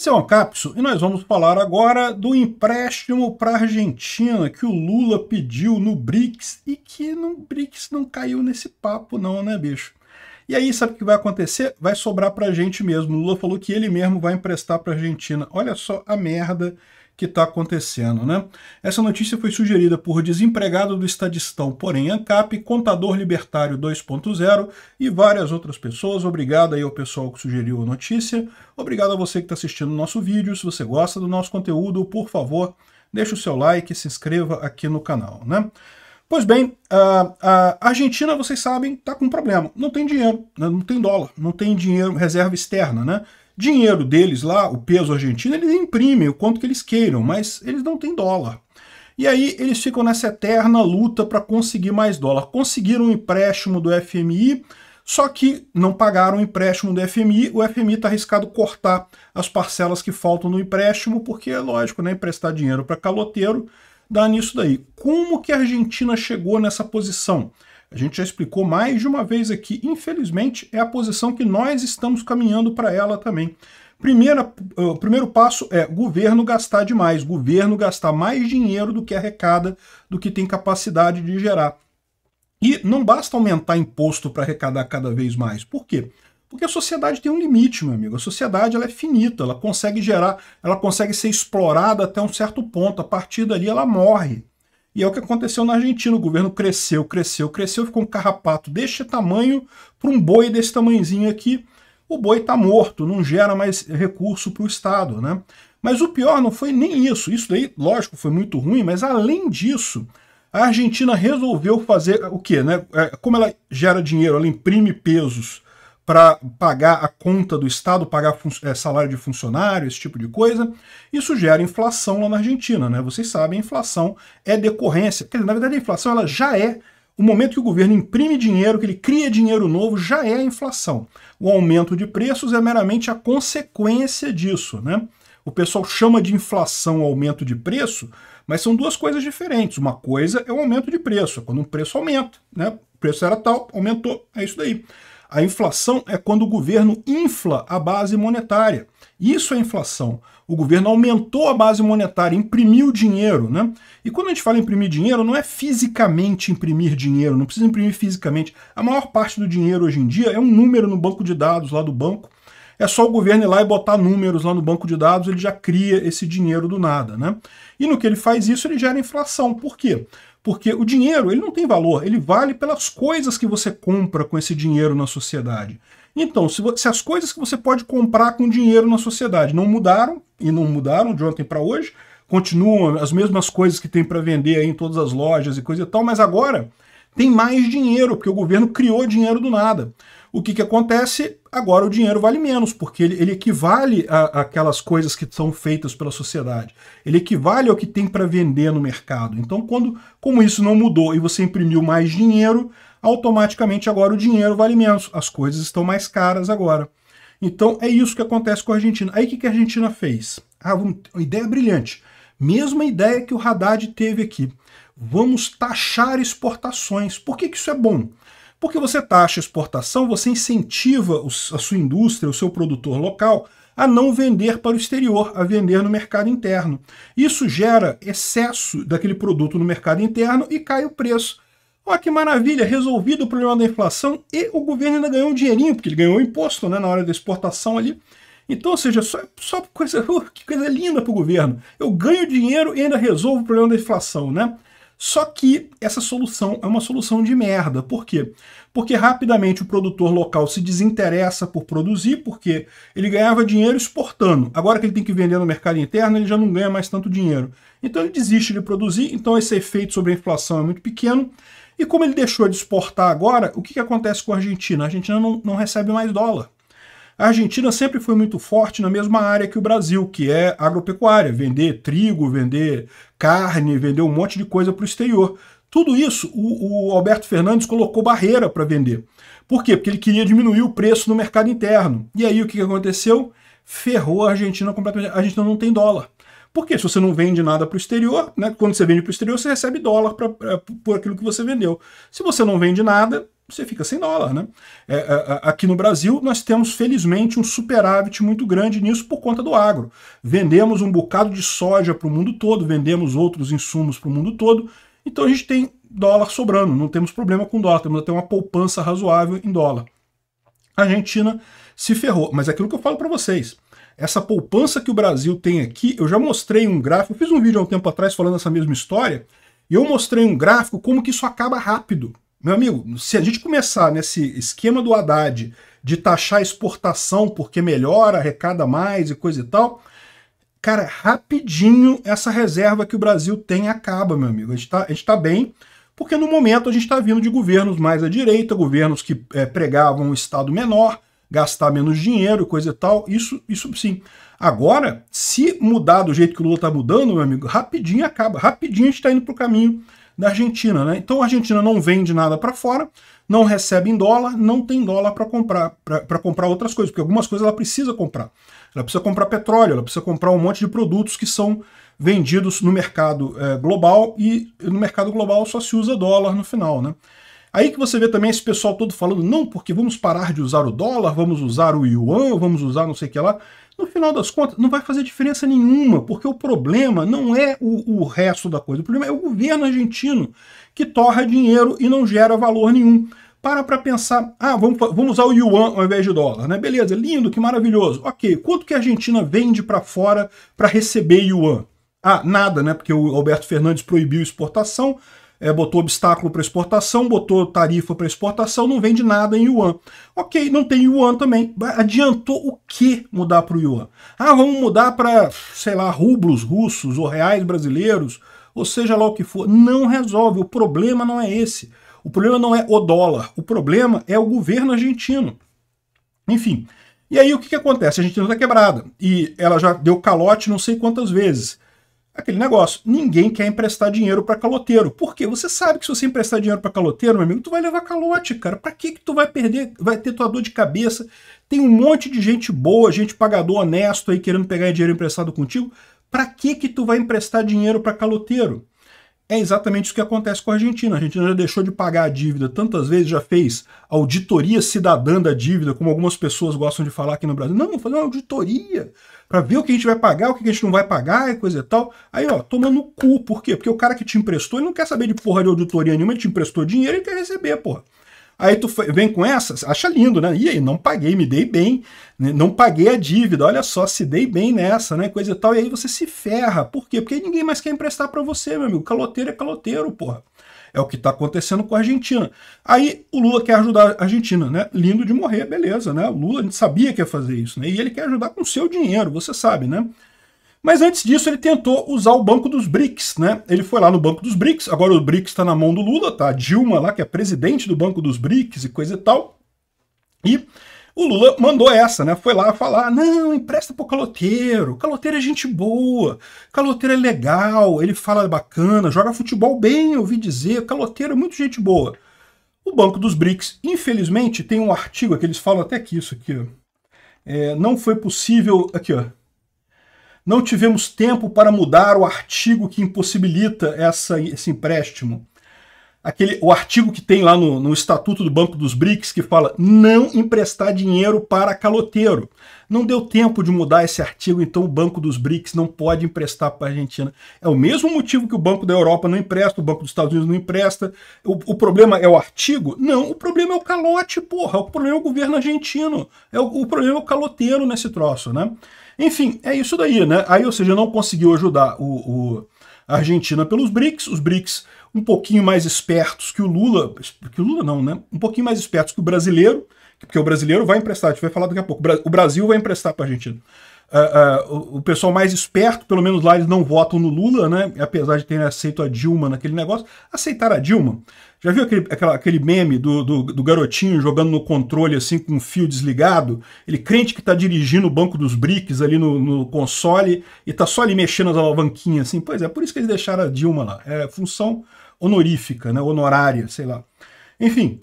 Esse é o Ancapso e nós vamos falar agora do empréstimo para a Argentina que o Lula pediu no BRICS e que no BRICS não caiu nesse papo não, né, bicho? E aí, sabe o que vai acontecer? Vai sobrar para a gente mesmo. O Lula falou que ele mesmo vai emprestar para a Argentina. Olha só a merda que está acontecendo. Né? Essa notícia foi sugerida por desempregado do Estadistão, porém ANCAP, contador libertário 2.0 e várias outras pessoas. Obrigado aí ao pessoal que sugeriu a notícia. Obrigado a você que está assistindo o nosso vídeo. Se você gosta do nosso conteúdo, por favor, deixe o seu like e se inscreva aqui no canal. Né? Pois bem, a Argentina, vocês sabem, está com um problema. Não tem dinheiro, né? não tem dólar, não tem dinheiro, reserva externa, né? Dinheiro deles lá, o peso argentino, eles imprimem o quanto que eles queiram, mas eles não têm dólar. E aí eles ficam nessa eterna luta para conseguir mais dólar. Conseguiram um empréstimo do FMI, só que não pagaram o empréstimo do FMI, o FMI está arriscado cortar as parcelas que faltam no empréstimo, porque é lógico, né, emprestar dinheiro para caloteiro dá nisso daí. Como que a Argentina chegou nessa posição? A gente já explicou mais de uma vez aqui, infelizmente, é a posição que nós estamos caminhando para ela também. Primeira, eh, o primeiro passo é governo gastar demais, governo gastar mais dinheiro do que arrecada, do que tem capacidade de gerar. E não basta aumentar imposto para arrecadar cada vez mais. Por quê? Porque a sociedade tem um limite, meu amigo. A sociedade ela é finita, ela consegue gerar, ela consegue ser explorada até um certo ponto. A partir dali ela morre. E é o que aconteceu na Argentina. O governo cresceu, cresceu, cresceu, ficou um carrapato deste tamanho para um boi desse tamanhozinho aqui. O boi está morto, não gera mais recurso para o Estado. Né? Mas o pior não foi nem isso. Isso daí, lógico, foi muito ruim, mas além disso, a Argentina resolveu fazer o quê? Né? É, como ela gera dinheiro, ela imprime pesos para pagar a conta do Estado, pagar é, salário de funcionário, esse tipo de coisa. Isso gera inflação lá na Argentina, né? Vocês sabem, a inflação é decorrência. Quer dizer, na verdade, a inflação ela já é o momento que o governo imprime dinheiro, que ele cria dinheiro novo, já é a inflação. O aumento de preços é meramente a consequência disso, né? O pessoal chama de inflação aumento de preço, mas são duas coisas diferentes. Uma coisa é o aumento de preço, é quando o preço aumenta, né? O preço era tal, aumentou, é isso daí. A inflação é quando o governo infla a base monetária. Isso é inflação. O governo aumentou a base monetária, imprimiu dinheiro, né? E quando a gente fala imprimir dinheiro, não é fisicamente imprimir dinheiro, não precisa imprimir fisicamente. A maior parte do dinheiro hoje em dia é um número no banco de dados lá do banco. É só o governo ir lá e botar números lá no banco de dados, ele já cria esse dinheiro do nada, né? E no que ele faz isso, ele gera inflação. Por quê? Porque o dinheiro, ele não tem valor, ele vale pelas coisas que você compra com esse dinheiro na sociedade. Então, se, se as coisas que você pode comprar com dinheiro na sociedade não mudaram, e não mudaram de ontem para hoje, continuam as mesmas coisas que tem para vender aí em todas as lojas e coisa e tal, mas agora tem mais dinheiro, porque o governo criou dinheiro do nada o que, que acontece? Agora o dinheiro vale menos, porque ele, ele equivale a, aquelas coisas que são feitas pela sociedade. Ele equivale ao que tem para vender no mercado. Então, quando, como isso não mudou e você imprimiu mais dinheiro, automaticamente agora o dinheiro vale menos. As coisas estão mais caras agora. Então é isso que acontece com a Argentina. Aí o que, que a Argentina fez? Ah, vamos, uma ideia brilhante. Mesma ideia que o Haddad teve aqui. Vamos taxar exportações. Por que, que isso é bom? Porque você taxa exportação, você incentiva a sua indústria, o seu produtor local, a não vender para o exterior, a vender no mercado interno. Isso gera excesso daquele produto no mercado interno e cai o preço. Olha que maravilha, resolvido o problema da inflação e o governo ainda ganhou um dinheirinho, porque ele ganhou imposto né, na hora da exportação ali. Então, ou seja, só, só coisa, uh, que coisa linda para o governo. Eu ganho dinheiro e ainda resolvo o problema da inflação, né? Só que essa solução é uma solução de merda. Por quê? Porque rapidamente o produtor local se desinteressa por produzir, porque ele ganhava dinheiro exportando. Agora que ele tem que vender no mercado interno, ele já não ganha mais tanto dinheiro. Então ele desiste de produzir, então esse efeito sobre a inflação é muito pequeno. E como ele deixou de exportar agora, o que, que acontece com a Argentina? A Argentina não, não recebe mais dólar. A Argentina sempre foi muito forte na mesma área que o Brasil, que é agropecuária, vender trigo, vender carne, vender um monte de coisa para o exterior. Tudo isso o, o Alberto Fernandes colocou barreira para vender. Por quê? Porque ele queria diminuir o preço no mercado interno. E aí o que aconteceu? Ferrou a Argentina completamente. A Argentina não tem dólar. Porque se você não vende nada para o exterior, né, quando você vende para o exterior, você recebe dólar pra, pra, por aquilo que você vendeu. Se você não vende nada, você fica sem dólar. Né? É, é, é, aqui no Brasil, nós temos, felizmente, um superávit muito grande nisso por conta do agro. Vendemos um bocado de soja para o mundo todo, vendemos outros insumos para o mundo todo, então a gente tem dólar sobrando, não temos problema com dólar, temos até uma poupança razoável em dólar. A Argentina se ferrou, mas é aquilo que eu falo para vocês, essa poupança que o Brasil tem aqui, eu já mostrei um gráfico, eu fiz um vídeo há um tempo atrás falando essa mesma história, e eu mostrei um gráfico como que isso acaba rápido. Meu amigo, se a gente começar nesse esquema do Haddad de taxar a exportação porque melhora, arrecada mais e coisa e tal, cara, rapidinho essa reserva que o Brasil tem acaba, meu amigo. A gente está tá bem, porque no momento a gente está vindo de governos mais à direita, governos que é, pregavam um Estado menor, gastar menos dinheiro, coisa e tal. Isso, isso sim. Agora, se mudar do jeito que o Lula está mudando, meu amigo, rapidinho acaba, rapidinho a gente está indo para o caminho da Argentina. Né? Então a Argentina não vende nada para fora, não recebe em dólar, não tem dólar para comprar, para comprar outras coisas, porque algumas coisas ela precisa comprar. Ela precisa comprar petróleo, ela precisa comprar um monte de produtos que são vendidos no mercado é, global e no mercado global só se usa dólar no final. Né? Aí que você vê também esse pessoal todo falando, não, porque vamos parar de usar o dólar, vamos usar o yuan, vamos usar não sei o que lá. No final das contas, não vai fazer diferença nenhuma, porque o problema não é o, o resto da coisa, o problema é o governo argentino, que torra dinheiro e não gera valor nenhum para para pensar, ah, vamos, vamos usar o yuan ao invés de dólar, né? Beleza, lindo, que maravilhoso. Ok, quanto que a Argentina vende para fora para receber yuan? Ah, nada, né? Porque o Alberto Fernandes proibiu exportação, é, botou obstáculo para exportação, botou tarifa para exportação, não vende nada em yuan. Ok, não tem yuan também. Adiantou o que mudar para o yuan? Ah, vamos mudar para, sei lá, rublos russos ou reais brasileiros, ou seja lá o que for. Não resolve, o problema não é esse. O problema não é o dólar, o problema é o governo argentino. Enfim, e aí o que, que acontece? A Argentina está quebrada e ela já deu calote não sei quantas vezes aquele negócio. Ninguém quer emprestar dinheiro para caloteiro. Por quê? Você sabe que se você emprestar dinheiro para caloteiro, meu amigo, tu vai levar calote, cara. Para que que tu vai perder, vai ter tua dor de cabeça? Tem um monte de gente boa, gente pagador honesto aí querendo pegar dinheiro emprestado contigo. Para que que tu vai emprestar dinheiro para caloteiro? É exatamente isso que acontece com a Argentina. A Argentina já deixou de pagar a dívida tantas vezes, já fez auditoria cidadã da dívida, como algumas pessoas gostam de falar aqui no Brasil. Não, vamos fazer uma auditoria para ver o que a gente vai pagar, o que a gente não vai pagar e coisa e tal. Aí, ó, toma no cu. Por quê? Porque o cara que te emprestou, ele não quer saber de porra de auditoria nenhuma, ele te emprestou dinheiro e quer receber, porra. Aí tu vem com essas, acha lindo, né? E aí, não paguei, me dei bem, né? não paguei a dívida, olha só, se dei bem nessa, né? Coisa e tal. E aí você se ferra. Por quê? Porque ninguém mais quer emprestar para você, meu amigo. Caloteiro é caloteiro, porra. É o que está acontecendo com a Argentina. Aí o Lula quer ajudar a Argentina, né? Lindo de morrer, beleza, né? O Lula, a gente sabia que ia fazer isso, né? E ele quer ajudar com seu dinheiro, você sabe, né? Mas antes disso, ele tentou usar o Banco dos BRICS, né? Ele foi lá no Banco dos BRICS, agora o BRICS está na mão do Lula, tá? A Dilma lá, que é presidente do Banco dos BRICS e coisa e tal. E o Lula mandou essa, né? Foi lá falar: não, empresta pro caloteiro. Caloteiro é gente boa, caloteiro é legal, ele fala bacana, joga futebol bem, eu ouvi dizer. Caloteiro é muito gente boa. O Banco dos BRICS, infelizmente, tem um artigo que eles falam até que isso aqui, ó. É, não foi possível. Aqui, ó não tivemos tempo para mudar o artigo que impossibilita essa, esse empréstimo aquele, o artigo que tem lá no, no Estatuto do Banco dos BRICS que fala não emprestar dinheiro para caloteiro. Não deu tempo de mudar esse artigo, então o Banco dos BRICS não pode emprestar para a Argentina. É o mesmo motivo que o Banco da Europa não empresta, o Banco dos Estados Unidos não empresta. O, o problema é o artigo? Não, o problema é o calote, porra. O problema é o governo argentino. É o, o problema é o caloteiro nesse troço, né? Enfim, é isso daí, né? Aí, ou seja, não conseguiu ajudar o, o a Argentina pelos BRICS, os BRICS um pouquinho mais espertos que o Lula, que o Lula não, né? Um pouquinho mais espertos que o brasileiro, porque o brasileiro vai emprestar, a gente vai falar daqui a pouco. O Brasil vai emprestar para a Argentina uh, o pessoal mais esperto, pelo menos lá eles não votam no Lula, né? Apesar de terem aceito a Dilma naquele negócio, aceitaram a Dilma. Já viu aquele, aquela, aquele meme do, do, do, garotinho jogando no controle assim com um fio desligado? Ele crente que tá dirigindo o banco dos BRICS ali no, no console e tá só ali mexendo as alavanquinhas assim. Pois é, por isso que eles deixaram a Dilma lá. É função honorífica, né? Honorária, sei lá. Enfim,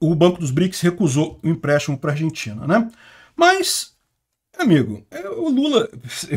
o Banco dos BRICS recusou o empréstimo para a Argentina, né? Mas Amigo, é, o Lula,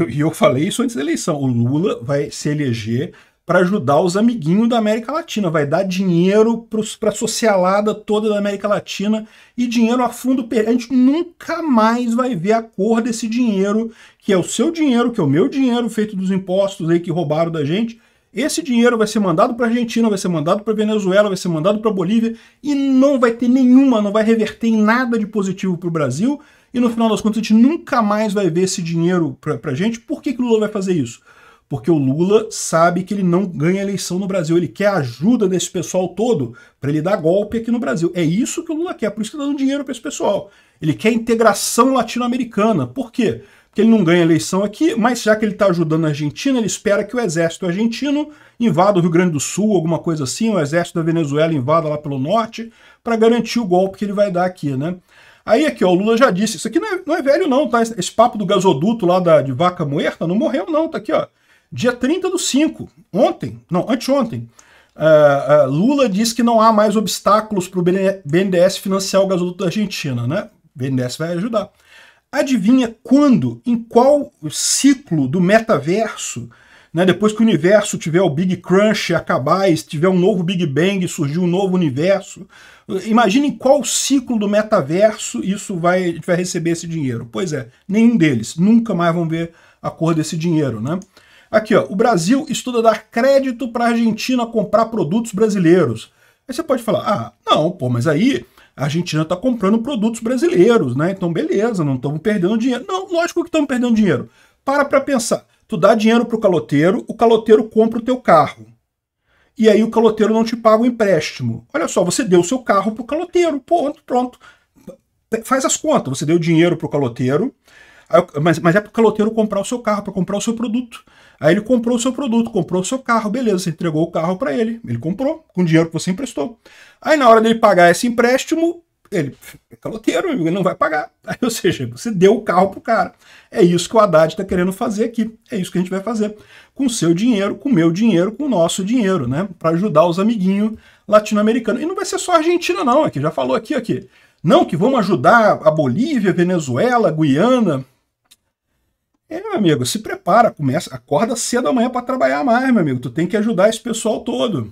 e eu, eu falei isso antes da eleição, o Lula vai se eleger para ajudar os amiguinhos da América Latina, vai dar dinheiro para a socialada toda da América Latina e dinheiro a fundo perdido. A gente nunca mais vai ver a cor desse dinheiro, que é o seu dinheiro, que é o meu dinheiro feito dos impostos aí que roubaram da gente. Esse dinheiro vai ser mandado para a Argentina, vai ser mandado para a Venezuela, vai ser mandado para a Bolívia e não vai ter nenhuma, não vai reverter em nada de positivo para o Brasil e no final das contas a gente nunca mais vai ver esse dinheiro para a gente. Por que, que o Lula vai fazer isso? Porque o Lula sabe que ele não ganha eleição no Brasil, ele quer a ajuda desse pessoal todo para ele dar golpe aqui no Brasil. É isso que o Lula quer, por isso que está dando dinheiro para esse pessoal. Ele quer integração latino-americana. Por quê? Porque ele não ganha eleição aqui, mas já que ele está ajudando a Argentina, ele espera que o exército argentino invada o Rio Grande do Sul, alguma coisa assim, o exército da Venezuela invada lá pelo norte, para garantir o golpe que ele vai dar aqui, né? Aí aqui, ó, o Lula já disse, isso aqui não é, não é velho não, tá? Esse, papo do gasoduto lá da, de vaca moerta não morreu não, tá aqui, ó. Dia 30 do 5, ontem, não, anteontem, uh, uh, Lula diz que não há mais obstáculos para o BNDES financiar o gasoduto da Argentina, né? O BNDES vai ajudar. Adivinha quando, em qual ciclo do metaverso né? Depois que o universo tiver o Big Crunch acabar, e tiver um novo Big Bang, surgir um novo universo. em qual ciclo do metaverso isso vai, vai receber esse dinheiro. Pois é, nenhum deles. Nunca mais vão ver a cor desse dinheiro. Né? Aqui, ó, o Brasil estuda dar crédito para a Argentina comprar produtos brasileiros. Aí você pode falar, ah, não, pô, mas aí a Argentina está comprando produtos brasileiros, né? Então, beleza, não estamos perdendo dinheiro. Não, lógico que estamos perdendo dinheiro. Para para pensar. Tu dá dinheiro para o caloteiro, o caloteiro compra o teu carro. E aí o caloteiro não te paga o empréstimo. Olha só, você deu o seu carro para o caloteiro, pronto, pronto. Faz as contas, você deu dinheiro para o caloteiro, mas, mas é para o caloteiro comprar o seu carro, para comprar o seu produto. Aí ele comprou o seu produto, comprou o seu carro, beleza, você entregou o carro para ele, ele comprou com o dinheiro que você emprestou. Aí na hora dele pagar esse empréstimo, ele é caloteiro, ele não vai pagar. Ou seja, você deu o carro pro cara. É isso que o Haddad está querendo fazer aqui. É isso que a gente vai fazer com seu dinheiro, com meu dinheiro, com o nosso dinheiro, né? Para ajudar os amiguinhos latino-americanos. E não vai ser só a Argentina, não. Aqui já falou aqui, aqui. Não, que vamos ajudar a Bolívia, Venezuela, Guiana. É, meu amigo, se prepara, começa, acorda cedo amanhã para trabalhar mais, meu amigo. Tu tem que ajudar esse pessoal todo.